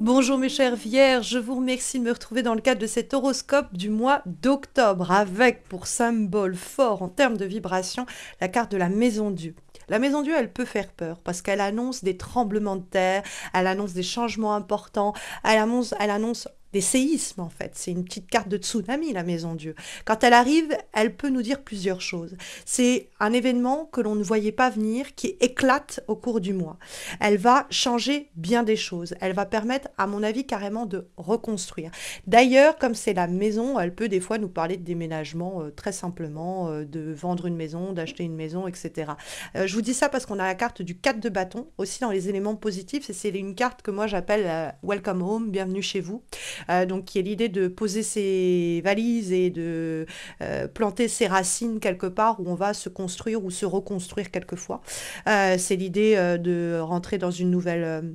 Bonjour mes chers vierges, je vous remercie de me retrouver dans le cadre de cet horoscope du mois d'octobre avec pour symbole fort en termes de vibration la carte de la Maison Dieu. La Maison Dieu, elle peut faire peur parce qu'elle annonce des tremblements de terre, elle annonce des changements importants, elle annonce, elle annonce des séismes en fait. C'est une petite carte de tsunami, la Maison Dieu. Quand elle arrive, elle peut nous dire plusieurs choses. C'est un événement que l'on ne voyait pas venir, qui éclate au cours du mois. Elle va changer bien des choses. Elle va permettre, à mon avis, carrément de reconstruire. D'ailleurs, comme c'est la maison, elle peut des fois nous parler de déménagement euh, très simplement, euh, de vendre une maison, d'acheter une maison, etc. Euh, je vous dis ça parce qu'on a la carte du 4 de bâton, aussi dans les éléments positifs, c'est une carte que moi j'appelle Welcome Home, bienvenue chez vous. Euh, donc qui est l'idée de poser ses valises et de euh, planter ses racines quelque part où on va se construire ou se reconstruire quelquefois. Euh, c'est l'idée de rentrer dans une nouvelle...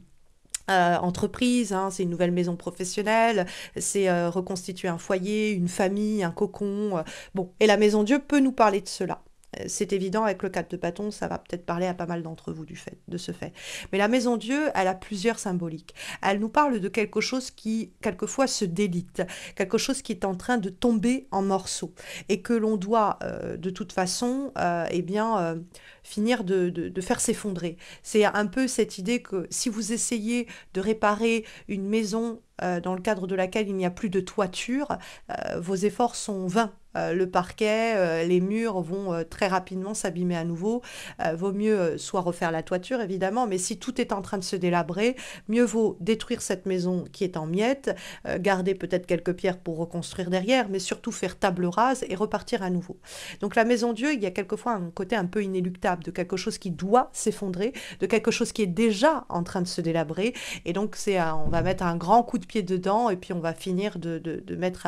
entreprise, hein. c'est une nouvelle maison professionnelle, c'est reconstituer un foyer, une famille, un cocon. bon, et la maison Dieu peut nous parler de cela c'est évident, avec le cadre de bâton, ça va peut-être parler à pas mal d'entre vous du fait, de ce fait. Mais la maison Dieu, elle a plusieurs symboliques. Elle nous parle de quelque chose qui, quelquefois, se délite, quelque chose qui est en train de tomber en morceaux et que l'on doit, euh, de toute façon, euh, eh bien, euh, finir de faire s'effondrer. C'est un peu cette idée que si vous essayez de réparer une maison dans le cadre de laquelle il n'y a plus de toiture, vos efforts sont vains euh, le parquet, euh, les murs vont euh, très rapidement s'abîmer à nouveau. vaut mieux soit refaire la toiture, évidemment, mais si tout est en train de se délabrer, mieux vaut détruire cette maison qui est en miettes, garder peut-être quelques pierres pour reconstruire derrière, mais surtout faire table rase et repartir à nouveau. Donc la maison Dieu, il y a quelquefois un côté un peu inéluctable, de quelque chose qui doit s'effondrer, de quelque chose qui est déjà en train de se délabrer. Et donc c'est, on va mettre un grand coup de pied dedans et puis on va finir de, mettre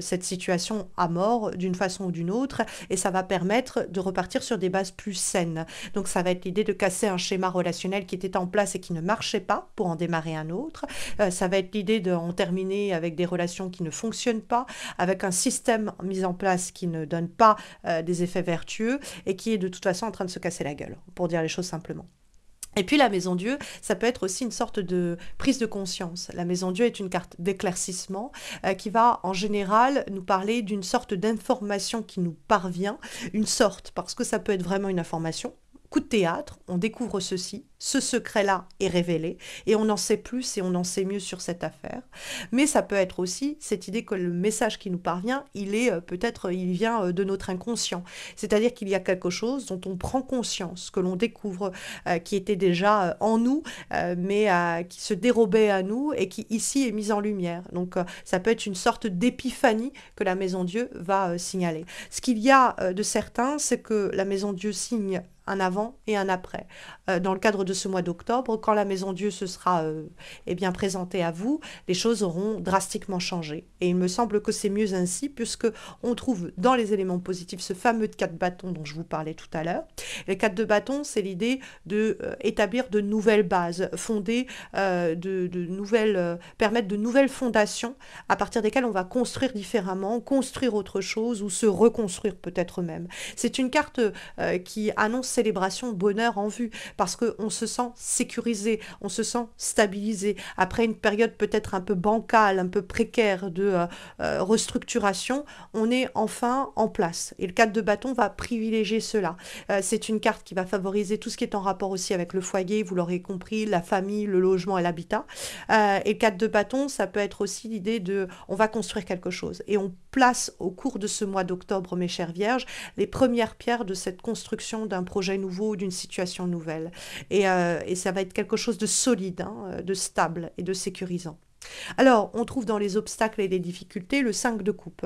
cette situation à mort d'une façon ou d'une autre et ça va permettre de repartir sur des bases plus saines. Donc ça va être l'idée de casser un schéma relationnel qui était en place et qui ne marchait pas pour en démarrer un autre. Euh, ça va être l'idée d'en terminer avec des relations qui ne fonctionnent pas, avec un système mis en place qui ne donne pas euh, des effets vertueux et qui est de toute façon en train de se casser la gueule, pour dire les choses simplement. Et puis la maison Dieu, ça peut être aussi une sorte de prise de conscience. La maison Dieu est une carte d'éclaircissement euh, qui va en général nous parler d'une sorte d'information qui nous parvient, une sorte, parce que ça peut être vraiment une information, coup de théâtre, on découvre ceci, ce secret-là est révélé, et on en sait plus et on en sait mieux sur cette affaire. Mais ça peut être aussi cette idée que le message qui nous parvient, il est euh, peut-être, euh, il vient euh, de notre inconscient. C'est-à-dire qu'il y a quelque chose dont on prend conscience, que l'on découvre, qui était déjà en nous, mais qui se dérobait à nous et qui ici est mise en lumière. Donc ça peut être une sorte d'épiphanie que la Maison Dieu va signaler. Ce qu'il y a de certain, c'est que la Maison Dieu signe un avant et un après. Euh, dans le cadre de ce mois d'octobre, quand la Maison Dieu se sera et euh, eh bien présentée à vous, les choses auront drastiquement changé. Et il me semble que c'est mieux ainsi, puisque on trouve dans les éléments positifs ce fameux quatre bâtons dont je vous parlais tout à l'heure. Les quatre de bâtons c'est l'idée de euh, établir de nouvelles bases, fonder de, de, nouvelles, permettre de nouvelles fondations à partir desquelles on va construire différemment, construire autre chose ou se reconstruire peut-être même. C'est une carte qui annonce célébration, bonheur en vue, parce que on se sent sécurisé, on se sent stabilisé. Après une période peut-être un peu bancale, un peu précaire de euh, euh, restructuration, on est enfin en place. Et le cadre de bâton va privilégier cela. Euh, c'est une carte qui va favoriser tout ce qui est en rapport aussi avec le foyer, vous l'aurez compris, la famille, le logement et l'habitat. et le cadre de bâton, ça peut être aussi l'idée de on va construire quelque chose. Et on place au cours de ce mois d'octobre, mes chères Vierges, les premières pierres de cette construction d'un projet nouveau nouveau, d'une situation nouvelle. Euh, et, ça va être quelque chose de solide, hein, euh, de stable et de sécurisant. Alors, on trouve dans les obstacles et les difficultés le 5 de coupe.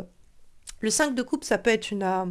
Le 5 de coupe, ça peut être une... Euh,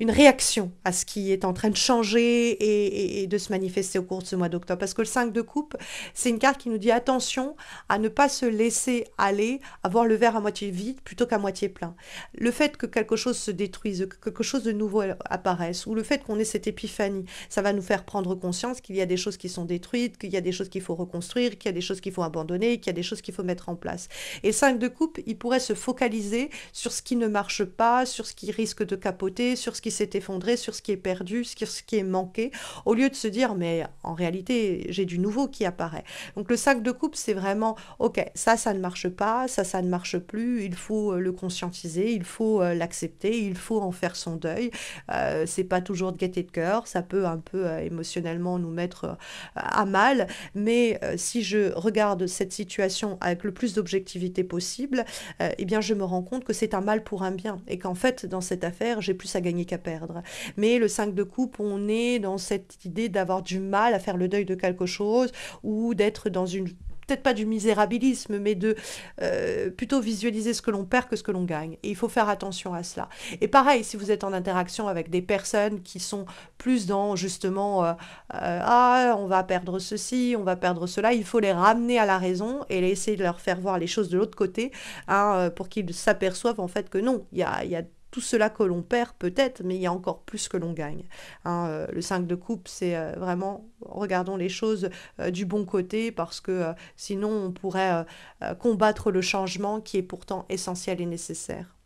une réaction à ce qui est en train de changer et, de se manifester au cours de ce mois d'octobre. Parce que le 5 de coupe, c'est une carte qui nous dit attention à ne pas se laisser aller, avoir le verre à moitié vide plutôt qu'à moitié plein. Le fait que quelque chose se détruise, que quelque chose de nouveau apparaisse, ou le fait qu'on ait cette épiphanie, ça va nous faire prendre conscience qu'il y a des choses qui sont détruites, qu'il y a des choses qu'il faut reconstruire, qu'il y a des choses qu'il faut abandonner, qu'il y a des choses qu'il faut mettre en place. Et 5 de coupe, il pourrait se focaliser sur ce qui ne marche pas, sur ce qui risque de capoter, sur ce qui qui s'est effondré, sur ce qui est perdu, sur ce qui est manqué, au lieu de se dire mais en réalité j'ai du nouveau qui apparaît. Donc le sac de coupe c'est vraiment ok ça ça ne marche pas, ça ça ne marche plus, il faut euh, le conscientiser, il faut euh, l'accepter, il faut en faire son deuil. Euh, c'est pas toujours de gaieté de cœur, ça peut un peu euh, émotionnellement nous mettre à mal, mais si je regarde cette situation avec le plus d'objectivité possible, eh bien je me rends compte que c'est un mal pour un bien et qu'en fait dans cette affaire j'ai plus à gagner qu'à perdre. Mais le 5 de coupe, on est dans cette idée d'avoir du mal à faire le deuil de quelque chose ou d'être dans une peut-être pas du misérabilisme, mais de euh, plutôt visualiser ce que l'on perd que ce que l'on gagne. Et il faut faire attention à cela. Et pareil, si vous êtes en interaction avec des personnes qui sont plus dans justement euh, euh, ah on va perdre ceci, on va perdre cela, il faut les ramener à la raison et essayer de leur faire voir les choses de l'autre côté hein, pour qu'ils s'aperçoivent en fait que non, il y a tout cela que l'on perd peut-être, mais il y a encore plus que l'on gagne. Hein. Euh, le 5 de coupe, c'est euh, vraiment, regardons les choses euh, du bon côté, parce que sinon on pourrait combattre le changement qui est pourtant essentiel et nécessaire.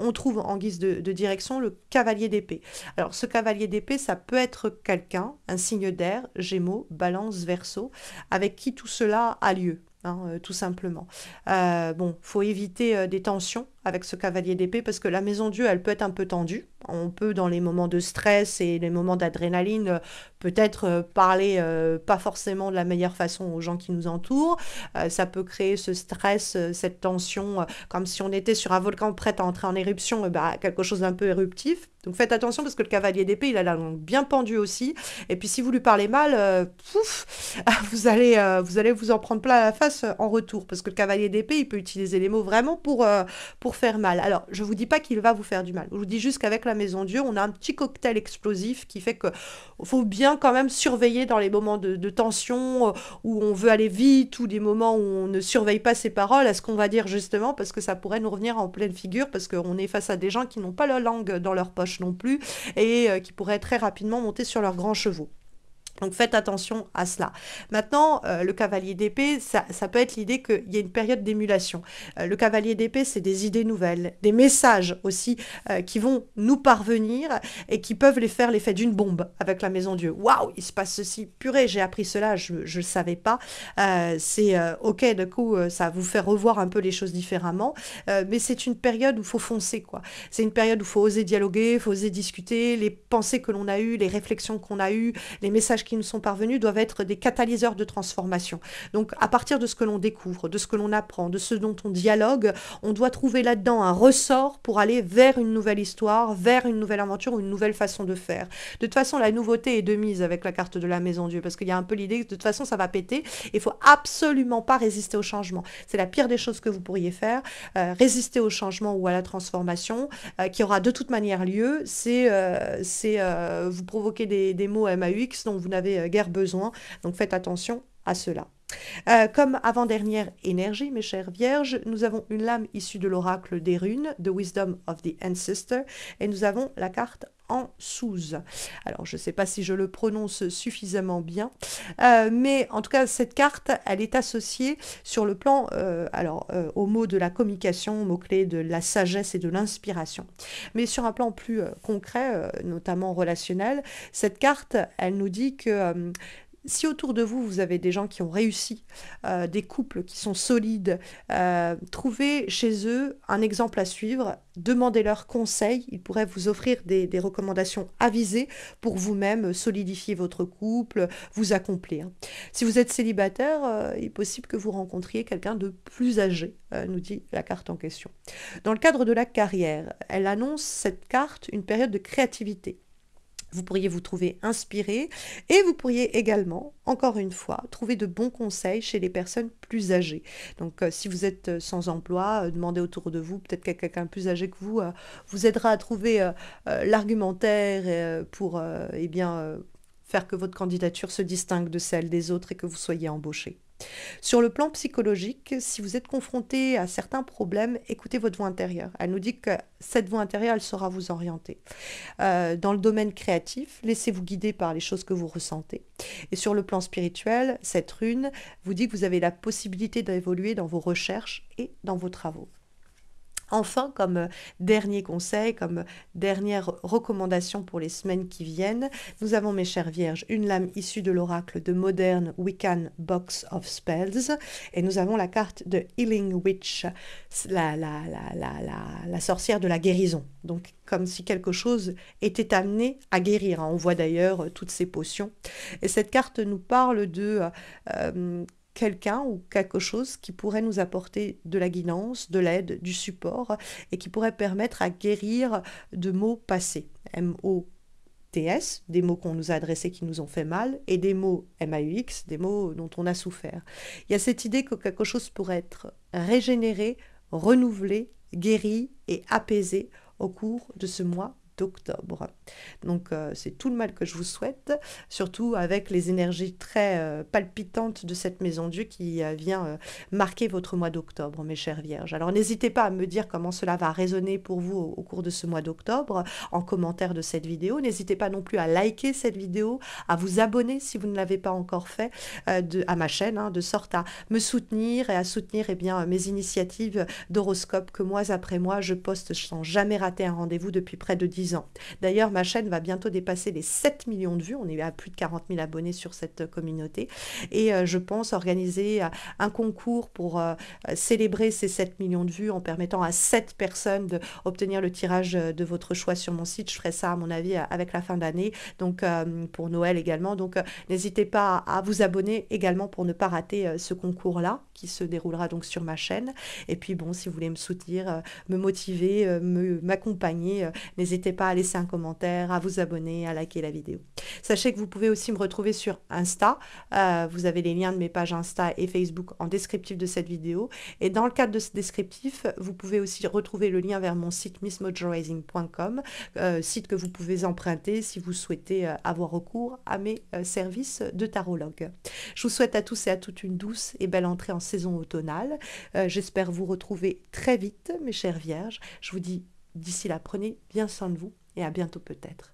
on trouve en guise de, direction le cavalier d'épée. Alors ce cavalier d'épée, ça peut être quelqu'un, un signe d'air, gémeaux, balance, verso, avec qui tout cela a lieu. Hein, tout simplement. bon, faut éviter des tensions avec ce cavalier d'épée parce que la maison Dieu, elle peut être un peu tendue. On peut, dans les moments de stress et les moments d'adrénaline, euh, peut-être euh, parler euh, pas forcément de la meilleure façon aux gens qui nous entourent. ça peut créer ce stress, cette tension, comme si on était sur un volcan prêt à entrer en éruption, bah, quelque chose d'un peu éruptif. Donc faites attention parce que le cavalier d'épée, il a la langue bien pendue aussi. Et puis si vous lui parlez mal, pouf, vous allez, vous allez vous en prendre plein à la face en retour. Parce que le cavalier d'épée, il peut utiliser les mots vraiment pour, pour faire mal. Alors, je ne vous dis pas qu'il va vous faire du mal. Je vous dis juste qu'avec la Maison Dieu, on a un petit cocktail explosif qui fait que faut bien quand même surveiller dans les moments de, tension euh, où on veut aller vite ou des moments où on ne surveille pas ses paroles à ce qu'on va dire justement parce que ça pourrait nous revenir en pleine figure parce qu'on est face à des gens qui n'ont pas la langue dans leur poche non plus et euh, qui pourraient très rapidement monter sur leurs grands chevaux. Donc faites attention à cela. Maintenant, euh, le cavalier d'épée, ça, peut être l'idée qu'il y a une période d'émulation. Euh, le cavalier d'épée, c'est des idées nouvelles, des messages aussi euh, qui vont nous parvenir et qui peuvent les faire l'effet d'une bombe avec la maison Dieu. Waouh, il se passe ceci, purée, j'ai appris cela, je ne savais pas. c'est ok, du coup, ça vous fait revoir un peu les choses différemment, mais c'est une période où il faut foncer. quoi. C'est une période où il faut oser dialoguer, il faut oser discuter, les pensées que l'on a eues, les réflexions qu'on a eues, les messages qui nous sont parvenus doivent être des catalyseurs de transformation. Donc à partir de ce que l'on découvre, de ce que l'on apprend, de ce dont on dialogue, on doit trouver là-dedans un ressort pour aller vers une nouvelle histoire, vers une nouvelle aventure, une nouvelle façon de faire. De toute façon, la nouveauté est de mise avec la carte de la maison Dieu parce qu'il y a un peu l'idée que de toute façon ça va péter. Il faut absolument pas résister au changement. C'est la pire des choses que vous pourriez faire. Euh, résister au changement ou à la transformation euh, qui aura de toute manière lieu, c'est euh, vous provoquer des, des mots MAUX dont vous n'avez euh, guère besoin. Donc faites attention à cela. Euh, comme avant-dernière énergie, mes chères vierges, nous avons une lame issue de l'oracle des runes, The Wisdom of the Ancestor, et nous avons la carte sous. Alors je ne sais pas si je le prononce suffisamment bien, euh, mais en tout cas cette carte, elle est associée sur le plan, euh, alors euh, au mot de la communication, mot-clé de la sagesse et de l'inspiration. Mais sur un plan plus concret, notamment relationnel, cette carte, elle nous dit que si autour de vous, vous avez des gens qui ont réussi, euh, des couples qui sont solides, euh, trouvez chez eux un exemple à suivre, demandez-leur conseil, ils pourraient vous offrir des, recommandations avisées pour vous-même solidifier votre couple, vous accomplir. Si vous êtes célibataire, euh, il est possible que vous rencontriez quelqu'un de plus âgé, nous dit la carte en question. Dans le cadre de la carrière, elle annonce cette carte une période de créativité. Vous pourriez vous trouver inspiré et vous pourriez également, encore une fois, trouver de bons conseils chez les personnes plus âgées. Donc euh, si vous êtes euh, sans emploi, euh, demandez autour de vous, peut-être quelqu'un plus âgé que vous vous aidera à trouver l'argumentaire pour eh bien, faire que votre candidature se distingue de celle des autres et que vous soyez embauché. Sur le plan psychologique, si vous êtes confronté à certains problèmes, écoutez votre voix intérieure. Elle nous dit que cette voix intérieure, elle saura vous orienter. Euh, dans le domaine créatif, laissez-vous guider par les choses que vous ressentez. Et sur le plan spirituel, cette rune vous dit que vous avez la possibilité d'évoluer dans vos recherches et dans vos travaux. Enfin, comme euh, dernier conseil, comme euh, dernière recommandation pour les semaines qui viennent, nous avons, mes chères vierges, une lame issue de l'oracle de Modern Wiccan Box of Spells, et nous avons la carte de Healing Witch, la, la, la, la sorcière de la guérison. Donc, comme si quelque chose était amené à guérir. Hein. On voit d'ailleurs euh, toutes ces potions. Et cette carte nous parle de quelqu'un ou quelque chose qui pourrait nous apporter de la guidance, de l'aide, du support et qui pourrait permettre à guérir de mots passés. M-O s des mots qu'on nous a adressés qui nous ont fait mal, et des mots M-A-U-X, des mots dont on a souffert. Il y a cette idée que quelque chose pourrait être régénéré, renouvelé, guéri et apaisé au cours de ce mois d'octobre. Donc euh, c'est tout le mal que je vous souhaite, surtout avec les énergies très euh, palpitantes de cette maison Dieu qui euh, vient marquer votre mois d'octobre, mes chères vierges. Alors n'hésitez pas à me dire comment cela va résonner pour vous au, cours de ce mois d'octobre en commentaire de cette vidéo. N'hésitez pas non plus à liker cette vidéo, à vous abonner si vous ne l'avez pas encore fait de, à ma chaîne, hein, de sorte à me soutenir et à soutenir eh bien, mes initiatives d'horoscope que mois après mois je poste sans jamais rater un rendez-vous depuis près de 10 D'ailleurs, ma chaîne va bientôt dépasser les 7 millions de vues. On est à plus de 40 000 abonnés sur cette euh, communauté. Et euh, je pense organiser euh, un concours pour célébrer ces 7 millions de vues en permettant à 7 personnes d'obtenir le tirage de votre choix sur mon site. Je ferai ça, à mon avis, avec la fin d'année. Donc, pour Noël également. Donc, n'hésitez pas à vous abonner également pour ne pas rater ce concours-là qui se déroulera donc sur ma chaîne. Et puis, bon, si vous voulez me soutenir, me motiver, m'accompagner, n'hésitez pas à laisser un commentaire, à vous abonner, à liker la vidéo. Sachez que vous pouvez aussi me retrouver sur Insta. Euh, vous avez les liens de mes pages Insta et Facebook en descriptif de cette vidéo. Et dans le cadre de ce descriptif, vous pouvez aussi retrouver le lien vers mon site missmojorising.com, euh, site que vous pouvez emprunter si vous souhaitez euh, avoir recours à mes services de tarologue. Je vous souhaite à tous et à toutes une douce et belle entrée en saison automnale. J'espère vous retrouver très vite, mes chères vierges. Je vous dis D'ici là, prenez bien soin de vous et à bientôt peut-être.